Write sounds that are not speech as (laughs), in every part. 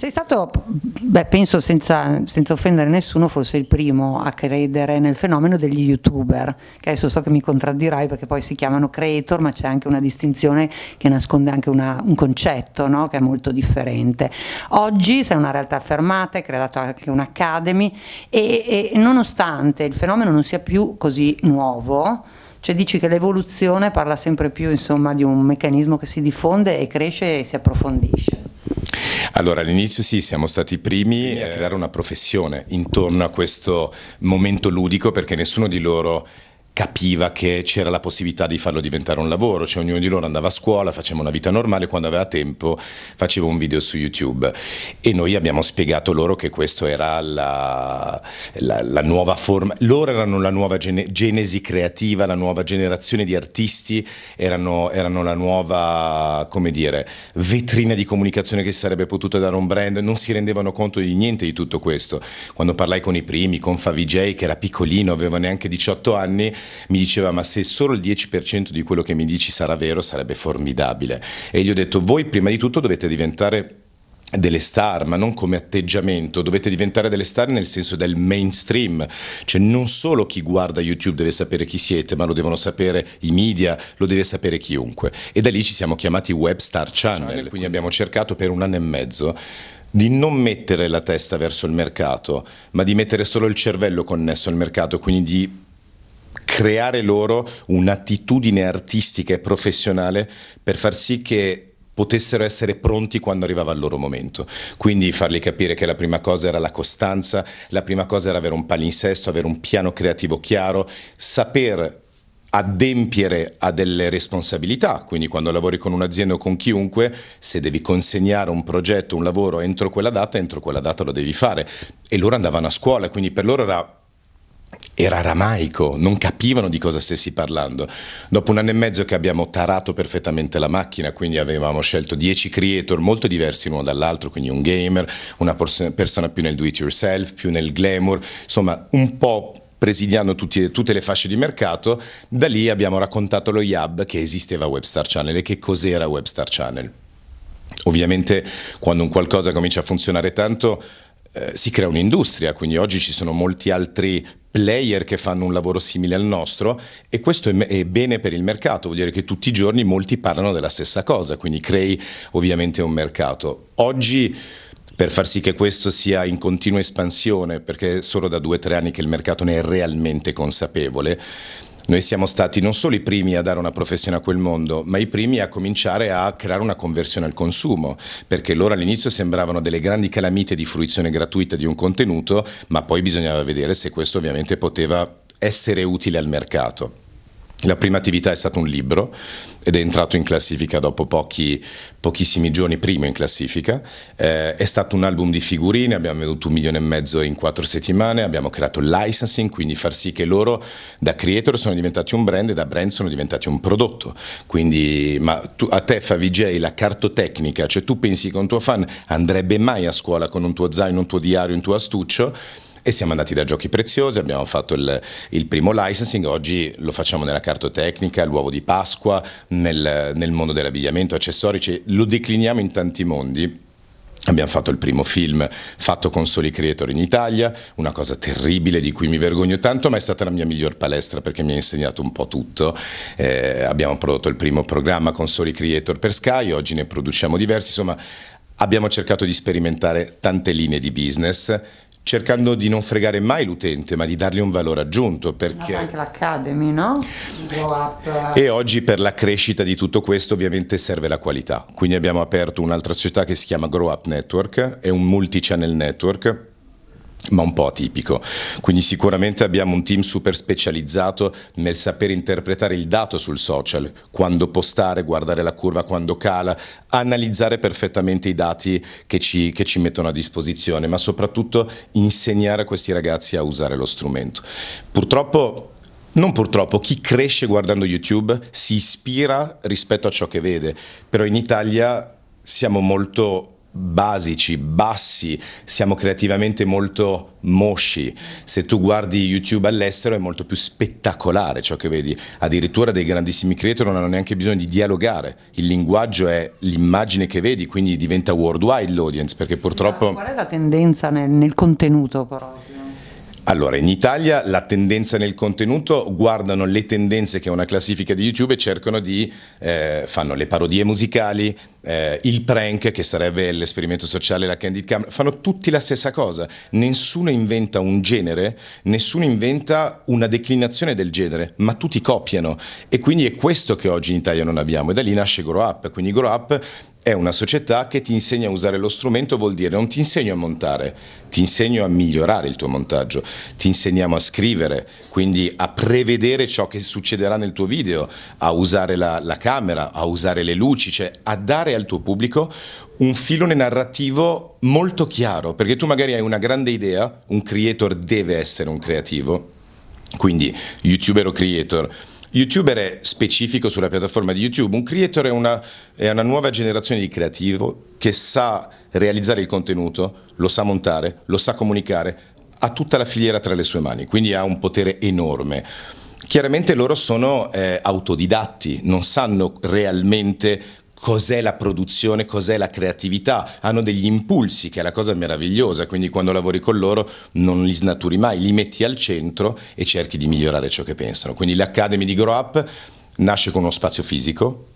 Sei stato, beh, penso senza, senza, offendere nessuno, forse il primo a credere nel fenomeno degli youtuber, che adesso so che mi contraddirai perché poi si chiamano creator, ma c'è anche una distinzione che nasconde anche una, un concetto no? che è molto differente. Oggi sei una realtà affermata, hai creato anche un'academy e, e nonostante il fenomeno non sia più così nuovo, cioè dici che l'evoluzione parla sempre più insomma, di un meccanismo che si diffonde e cresce e si approfondisce. Allora all'inizio sì, siamo stati i primi a eh, creare una professione intorno a questo momento ludico perché nessuno di loro capiva che c'era la possibilità di farlo diventare un lavoro, cioè ognuno di loro andava a scuola, faceva una vita normale, quando aveva tempo faceva un video su YouTube e noi abbiamo spiegato loro che questa era la, la, la, nuova forma, loro erano la nuova gene, genesi creativa, la nuova generazione di artisti, erano, erano la nuova, come dire, vetrina di comunicazione che si sarebbe potuta dare un brand, non si rendevano conto di niente di tutto questo. Quando parlai con i primi, con Favij che era piccolino, aveva neanche 18 anni, mi diceva ma se solo il 10% di quello che mi dici sarà vero sarebbe formidabile. E gli ho detto voi prima di tutto dovete diventare delle star, ma non come atteggiamento, dovete diventare delle star nel senso del mainstream, cioè non solo chi guarda YouTube deve sapere chi siete, ma lo devono sapere i media, lo deve sapere chiunque. E da lì ci siamo chiamati Web Star Channel, Channel quindi abbiamo cercato per un anno e mezzo di non mettere la testa verso il mercato, ma di mettere solo il cervello connesso al mercato, quindi di creare loro un'attitudine artistica e professionale per far sì che potessero essere pronti quando arrivava il loro momento. Quindi farli capire che la prima cosa era la costanza, la prima cosa era avere un palinsesto, avere un piano creativo chiaro, saper adempiere a delle responsabilità, quindi quando lavori con un'azienda o con chiunque, se devi consegnare un progetto, un lavoro entro quella data, entro quella data lo devi fare. E loro andavano a scuola, quindi per loro era era aramaico, non capivano di cosa stessi parlando. Dopo un anno e mezzo che abbiamo tarato perfettamente la macchina, quindi avevamo scelto 10 creator molto diversi l'uno dall'altro, quindi un gamer, una persona più nel do it yourself, più nel glamour, insomma un po' presidiando tutti, tutte le fasce di mercato, da lì abbiamo raccontato lo Yab che esisteva Webstar Channel e che cos'era Webstar Channel. Ovviamente quando un qualcosa comincia a funzionare tanto eh, si crea un'industria, quindi oggi ci sono molti altri player che fanno un lavoro simile al nostro e questo è, bene per il mercato, vuol dire che tutti i giorni molti parlano della stessa cosa, quindi crei ovviamente un mercato. Oggi per far sì che questo sia in continua espansione, perché è solo da due o tre anni che il mercato ne è realmente consapevole, noi siamo stati non solo i primi a dare una professione a quel mondo, ma i primi a cominciare a creare una conversione al consumo, perché loro all'inizio sembravano delle grandi calamite di fruizione gratuita di un contenuto, ma poi bisognava vedere se questo ovviamente poteva essere utile al mercato. La prima attività è stato un libro ed è entrato in classifica dopo pochi, pochissimi giorni, primo in classifica. Eh, è stato un album di figurine, abbiamo venduto un milione e mezzo in quattro settimane, abbiamo creato licensing, quindi far sì che loro da creator sono diventati un brand e da brand sono diventati un prodotto. Quindi ma tu, a te Favij la cartotecnica, cioè tu pensi che un tuo fan andrebbe mai a scuola con un tuo zaino, un tuo diario, un tuo astuccio? e siamo andati da giochi preziosi, abbiamo fatto il, il, primo licensing, oggi lo facciamo nella cartotecnica, l'uovo di Pasqua, nel, nel mondo dell'abbigliamento, accessorici, lo decliniamo in tanti mondi. Abbiamo fatto il primo film fatto con soli creator in Italia, una cosa terribile di cui mi vergogno tanto, ma è stata la mia miglior palestra perché mi ha insegnato un po' tutto. Eh, abbiamo prodotto il primo programma con soli creator per Sky, oggi ne produciamo diversi, insomma abbiamo cercato di sperimentare tante linee di business cercando di non fregare mai l'utente, ma di dargli un valore aggiunto. Perché... Anche l'Academy, no? Eh. E oggi per la crescita di tutto questo ovviamente serve la qualità. Quindi abbiamo aperto un'altra società che si chiama Grow Up Network, è un multi-channel network ma un po' atipico. Quindi sicuramente abbiamo un team super specializzato nel sapere interpretare il dato sul social, quando postare, guardare la curva quando cala, analizzare perfettamente i dati che ci, che ci mettono a disposizione, ma soprattutto insegnare a questi ragazzi a usare lo strumento. Purtroppo non purtroppo, chi cresce guardando YouTube si ispira rispetto a ciò che vede, però in Italia siamo molto basici, bassi, siamo creativamente molto mosci. Se tu guardi YouTube all'estero è molto più spettacolare ciò che vedi. Addirittura dei grandissimi creator non hanno neanche bisogno di dialogare. Il linguaggio è l'immagine che vedi, quindi diventa worldwide l'audience, perché purtroppo... Ma qual è la tendenza nel, nel contenuto però? Allora, in Italia la tendenza nel contenuto guardano le tendenze che è una classifica di YouTube e cercano di eh, fanno le parodie musicali, eh, il prank che sarebbe l'esperimento sociale, la candid cam, fanno tutti la stessa cosa. Nessuno inventa un genere, nessuno inventa una declinazione del genere, ma tutti copiano e quindi è questo che oggi in Italia non abbiamo e da lì nasce Grow Up, quindi Grow Up è una società che ti insegna a usare lo strumento, vuol dire non ti insegno a montare, ti insegno a migliorare il tuo montaggio, ti insegniamo a scrivere, quindi a prevedere ciò che succederà nel tuo video, a usare la, la camera, a usare le luci, cioè a dare al tuo pubblico un filone narrativo molto chiaro, perché tu magari hai una grande idea, un creator deve essere un creativo, quindi youtuber o creator YouTuber è specifico sulla piattaforma di YouTube, un creator è una, è una nuova generazione di creativo che sa realizzare il contenuto, lo sa montare, lo sa comunicare, ha tutta la filiera tra le sue mani, quindi ha un potere enorme. Chiaramente loro sono eh, autodidatti, non sanno realmente cos'è la produzione, cos'è la creatività, hanno degli impulsi che è la cosa meravigliosa, quindi quando lavori con loro non li snaturi mai, li metti al centro e cerchi di migliorare ciò che pensano. Quindi l'Academy di Grow Up nasce con uno spazio fisico,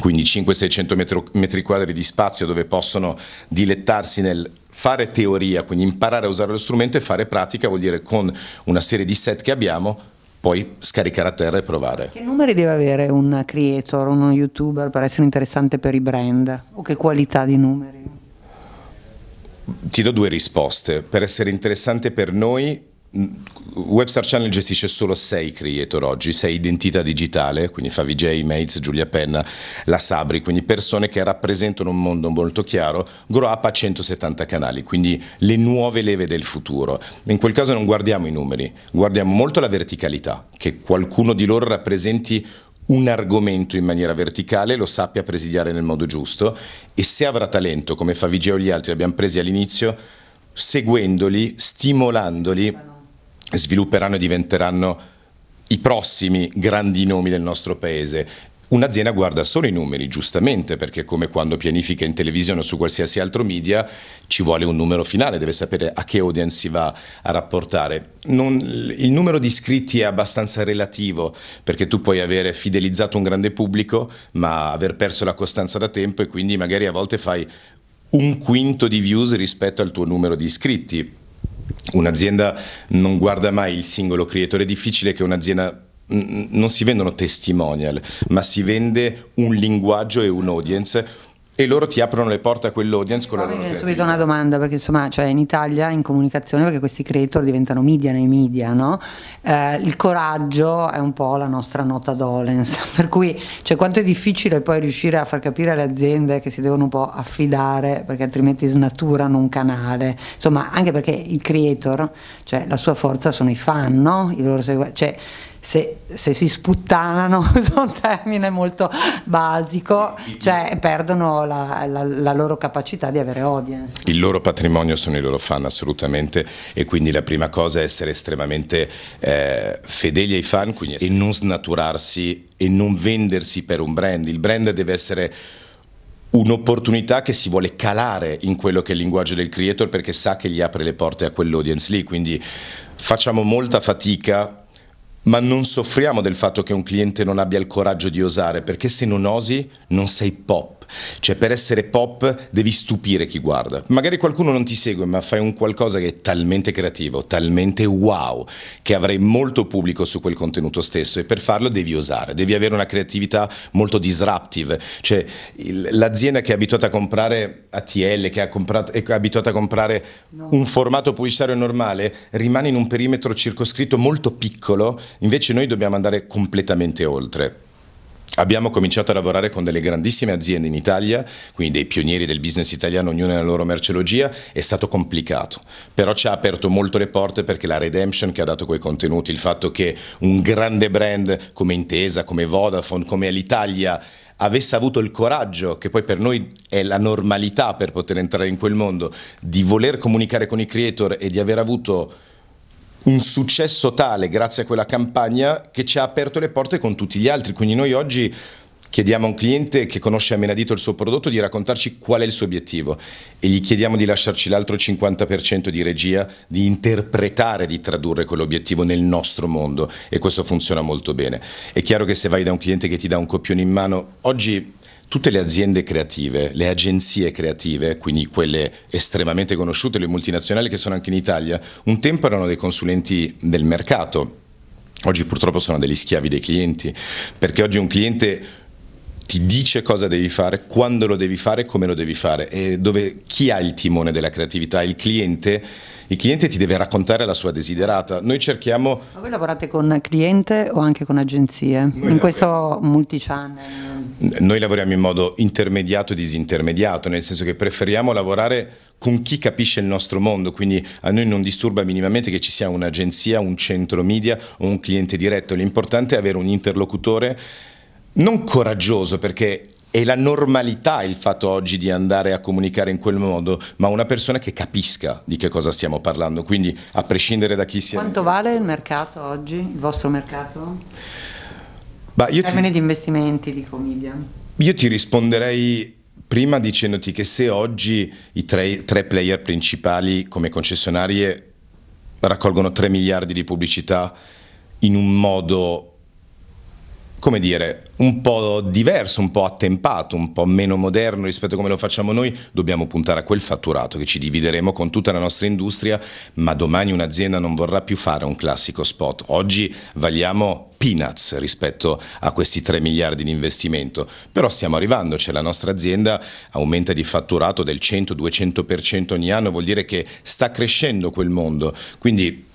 quindi 500-600 metri quadri di spazio dove possono dilettarsi nel fare teoria, quindi imparare a usare lo strumento e fare pratica, vuol dire con una serie di set che abbiamo poi scaricare a terra e provare. Che numeri deve avere un creator, uno youtuber per essere interessante per i brand? O che qualità di numeri? Ti do due risposte. Per essere interessante per noi Webstar Channel gestisce solo 6 creator oggi, 6 identità digitale, quindi Favij, Mates, Giulia Penna, La Sabri, quindi persone che rappresentano un mondo molto chiaro. Grow Up ha 170 canali, quindi le nuove leve del futuro. In quel caso non guardiamo i numeri, guardiamo molto la verticalità, che qualcuno di loro rappresenti un argomento in maniera verticale, lo sappia presidiare nel modo giusto e se avrà talento come Favij o gli altri abbiamo presi all'inizio, seguendoli, stimolandoli svilupperanno e diventeranno i prossimi grandi nomi del nostro paese. Un'azienda guarda solo i numeri, giustamente, perché come quando pianifica in televisione o su qualsiasi altro media ci vuole un numero finale, deve sapere a che audience si va a rapportare. Non, il numero di iscritti è abbastanza relativo, perché tu puoi avere fidelizzato un grande pubblico, ma aver perso la costanza da tempo e quindi magari a volte fai un quinto di views rispetto al tuo numero di iscritti Un'azienda non guarda mai il singolo creatore, è difficile che un'azienda non si vendono testimonial, ma si vende un linguaggio e un audience e loro ti aprono le porte a quell'audience con la loro creatività. subito una domanda, perché insomma, cioè in Italia in comunicazione, perché questi creator diventano media nei media, no? Eh, il coraggio è un po' la nostra nota dolens, (laughs) per cui cioè, quanto è difficile poi riuscire a far capire alle aziende che si devono un po' affidare, perché altrimenti snaturano un canale. Insomma, anche perché il creator, cioè la sua forza sono i fan, no? I loro seguaci. Cioè, se, se, si sputtanano è (laughs) un termine molto basico, cioè perdono la, la, la, loro capacità di avere audience. Il loro patrimonio sono i loro fan assolutamente e quindi la prima cosa è essere estremamente eh, fedeli ai fan quindi, e non snaturarsi e non vendersi per un brand. Il brand deve essere un'opportunità che si vuole calare in quello che è il linguaggio del creator perché sa che gli apre le porte a quell'audience lì, quindi facciamo molta fatica ma non soffriamo del fatto che un cliente non abbia il coraggio di osare, perché se non osi non sei pop cioè, per essere pop devi stupire chi guarda. Magari qualcuno non ti segue, ma fai un qualcosa che è talmente creativo, talmente wow, che avrai molto pubblico su quel contenuto stesso. E per farlo devi osare, devi avere una creatività molto disruptive. Cioè, il, l'azienda che è abituata a comprare ATL, che è, comprato, è abituata a comprare no. un formato pubblicitario normale, rimane in un perimetro circoscritto molto piccolo. Invece, noi dobbiamo andare completamente oltre. Abbiamo cominciato a lavorare con delle grandissime aziende in Italia, quindi dei pionieri del business italiano, ognuno nella loro merceologia, è stato complicato, però ci ha aperto molto le porte perché la redemption che ha dato quei contenuti, il fatto che un grande brand come Intesa, come Vodafone, come l'Italia avesse avuto il coraggio, che poi per noi è la normalità per poter entrare in quel mondo, di voler comunicare con i creator e di aver avuto un successo tale grazie a quella campagna che ci ha aperto le porte con tutti gli altri. Quindi noi oggi chiediamo a un cliente che conosce a menadito il suo prodotto di raccontarci qual è il suo obiettivo e gli chiediamo di lasciarci l'altro 50% di regia, di interpretare, di tradurre quell'obiettivo nel nostro mondo e questo funziona molto bene. È chiaro che se vai da un cliente che ti dà un copione in mano, oggi tutte le aziende creative, le agenzie creative, quindi quelle estremamente conosciute, le multinazionali che sono anche in Italia, un tempo erano dei consulenti del mercato, Oggi purtroppo sono degli schiavi dei clienti, perché oggi un cliente ti dice cosa devi fare, quando lo devi fare, come lo devi fare e dove chi ha il timone della creatività, il cliente. Il cliente ti deve raccontare la sua desiderata. Noi cerchiamo. Ma voi lavorate con cliente o anche con agenzie? Noi in questo multichannel? Noi lavoriamo in modo intermediato e disintermediato, nel senso che preferiamo lavorare con chi capisce il nostro mondo, quindi a noi non disturba minimamente che ci sia un'agenzia, un centro media o un cliente diretto, l'importante è avere un interlocutore non coraggioso perché è la normalità il fatto oggi di andare a comunicare in quel modo, ma una persona che capisca di che cosa stiamo parlando, quindi a prescindere da chi sia. Quanto vale il mercato oggi, il vostro mercato? Bah, in termini ti... di investimenti, di media. Io ti risponderei prima dicendoti che se oggi i tre, tre player principali come concessionarie raccolgono 3 miliardi di pubblicità in un modo come dire, un po' diverso, un po' attempato, un po' meno moderno rispetto a come lo facciamo noi, dobbiamo puntare a quel fatturato che ci divideremo con tutta la nostra industria, ma domani un'azienda non vorrà più fare un classico spot. Oggi valiamo peanuts rispetto a questi 3 miliardi di investimento, però stiamo arrivando, cioè la nostra azienda aumenta di fatturato del 100-200% ogni anno, vuol dire che sta crescendo quel mondo, quindi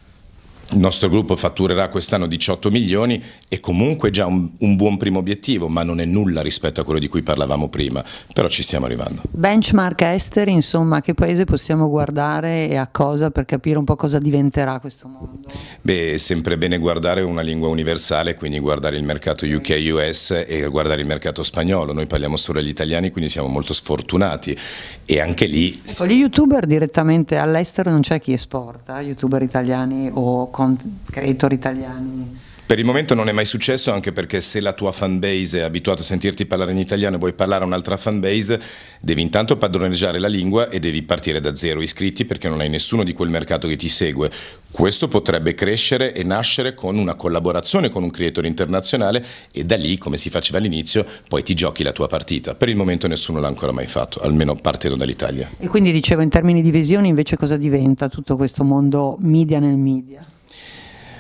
il nostro gruppo fatturerà quest'anno 18 milioni e comunque già un, un, buon primo obiettivo, ma non è nulla rispetto a quello di cui parlavamo prima, però ci stiamo arrivando. Benchmark esteri, insomma, a che paese possiamo guardare e a cosa per capire un po' cosa diventerà questo mondo? Beh, è sempre bene guardare una lingua universale, quindi guardare il mercato UK-US e guardare il mercato spagnolo. Noi parliamo solo agli italiani, quindi siamo molto sfortunati e anche lì... Con ecco, gli youtuber direttamente all'estero non c'è chi esporta, youtuber italiani o con creditori italiani. Per il momento non è mai successo anche perché se la tua fanbase è abituata a sentirti parlare in italiano e vuoi parlare a un'altra fanbase, devi intanto padroneggiare la lingua e devi partire da zero iscritti perché non hai nessuno di quel mercato che ti segue. Questo potrebbe crescere e nascere con una collaborazione con un creatore internazionale e da lì, come si faceva all'inizio, poi ti giochi la tua partita. Per il momento nessuno l'ha ancora mai fatto, almeno partendo dall'Italia. E quindi dicevo in termini di visione invece cosa diventa tutto questo mondo media nel media?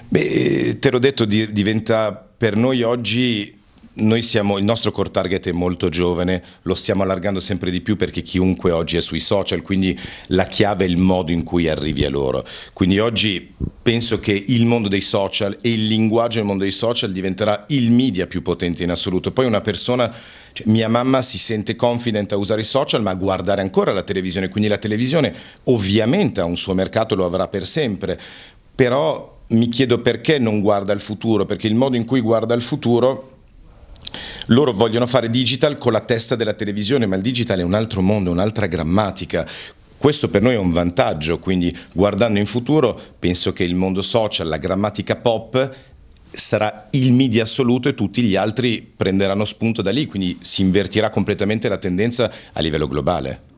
Beh, eh, te l'ho detto, di, diventa per noi oggi noi siamo, il nostro core target è molto giovane, lo stiamo allargando sempre di più perché chiunque oggi è sui social, quindi la chiave è il modo in cui arrivi a loro. Quindi oggi penso che il mondo dei social e il linguaggio del mondo dei social diventerà il media più potente in assoluto. Poi una persona, cioè mia mamma si sente confident a usare i social ma a guardare ancora la televisione, quindi la televisione ovviamente ha un suo mercato, lo avrà per sempre, però mi chiedo perché non guarda al futuro, perché il modo in cui guarda al futuro loro vogliono fare digital con la testa della televisione, ma il digital è un altro mondo, un'altra grammatica. Questo per noi è un vantaggio, quindi guardando in futuro penso che il mondo social, la grammatica pop sarà il media assoluto e tutti gli altri prenderanno spunto da lì, quindi si invertirà completamente la tendenza a livello globale.